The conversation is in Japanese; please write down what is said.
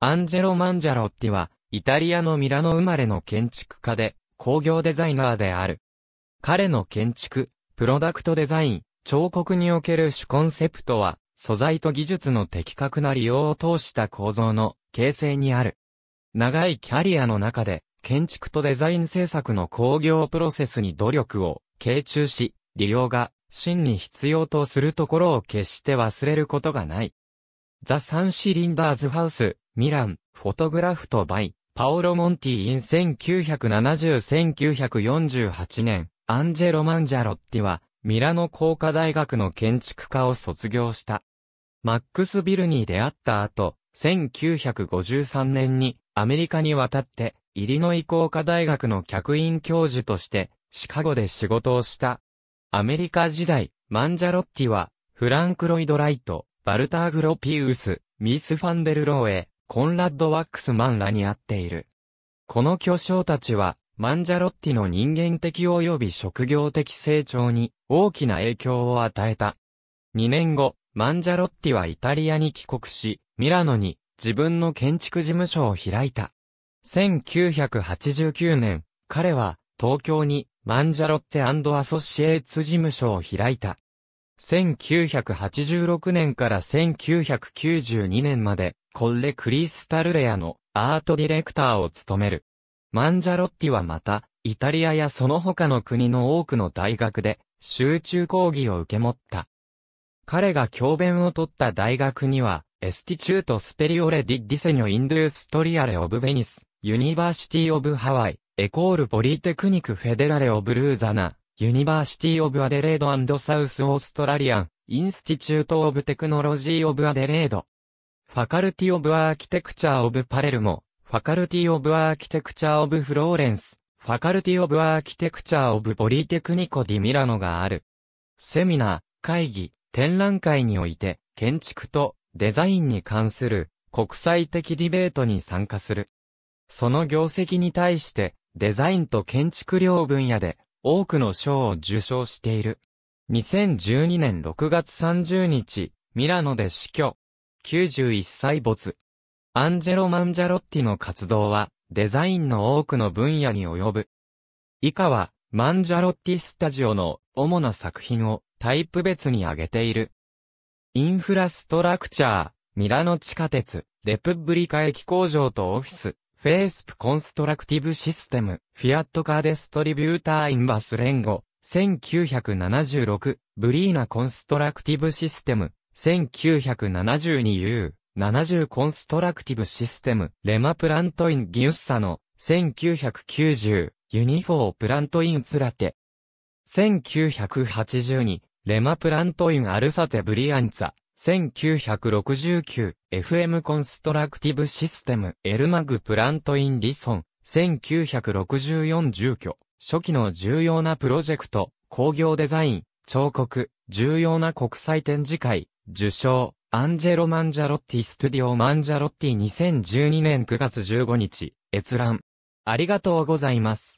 アンジェロ・マンジャロッティは、イタリアのミラノ生まれの建築家で、工業デザイナーである。彼の建築、プロダクトデザイン、彫刻における主コンセプトは、素材と技術の的確な利用を通した構造の形成にある。長いキャリアの中で、建築とデザイン制作の工業プロセスに努力を傾注し、利用が真に必要とするところを決して忘れることがない。ザ・サン・シリンダーズ・ハウス、ミラン、フォトグラフトバイ、パオロ・モンティイン1970-1948年、アンジェロ・マンジャロッティは、ミラノ工科大学の建築科を卒業した。マックス・ビルに出会った後、1953年にアメリカに渡って、イリノイ工科大学の客員教授として、シカゴで仕事をした。アメリカ時代、マンジャロッティは、フランク・ロイド・ライト、バルターグ・ロピウス、ミス・ファンデル・ローエ、コンラッド・ワックスマンらに会っている。この巨匠たちは、マンジャロッティの人間的及び職業的成長に大きな影響を与えた。2年後、マンジャロッティはイタリアに帰国し、ミラノに自分の建築事務所を開いた。1989年、彼は東京にマンジャロッテアソシエーツ事務所を開いた。1986年から1992年までコッレ・クリスタルレアのアートディレクターを務める。マンジャロッティはまた、イタリアやその他の国の多くの大学で集中講義を受け持った。彼が教鞭を取った大学には、エスティチュート・スペリオレ・ディ・ディセニョ・インドゥストリアレ・オブ・ベニス、ユニバーシティ・オブ・ハワイ、エコール・ポリテクニク・フェデラレ・オブ・ルーザナ、ユニバーシティ・オブ・アデレードサウス・オーストラリアン、インスティチュート・オブ・テクノロジー・オブ・アデレード。ファカルティオブアーキテクチャーオブパレルモ、ファカルティオブアーキテクチャーオブフローレンス、ファカルティオブアーキテクチャーオブボリテクニコディミラノがある。セミナー、会議、展覧会において、建築とデザインに関する国際的ディベートに参加する。その業績に対して、デザインと建築量分野で多くの賞を受賞している。2012年6月30日、ミラノで死去。91歳没。アンジェロ・マンジャロッティの活動は、デザインの多くの分野に及ぶ。以下は、マンジャロッティスタジオの主な作品をタイプ別に挙げている。インフラストラクチャー、ミラノ地下鉄、レプブリカ駅工場とオフィス、フェイスプコンストラクティブシステム、フィアットカーデストリビューターインバス連合、1976、ブリーナコンストラクティブシステム、1972U、70コンストラクティブシステム、レマプラントインギュッサの、1990、ユニフォープラントインツラテ。1982、レマプラントインアルサテブリアンツァ。1969、FM コンストラクティブシステム、エルマグプラントインリソン。1964住居。初期の重要なプロジェクト、工業デザイン、彫刻、重要な国際展示会、受賞、アンジェロ・マンジャロッティ・ストゥディオ・マンジャロッティ2012年9月15日、閲覧。ありがとうございます。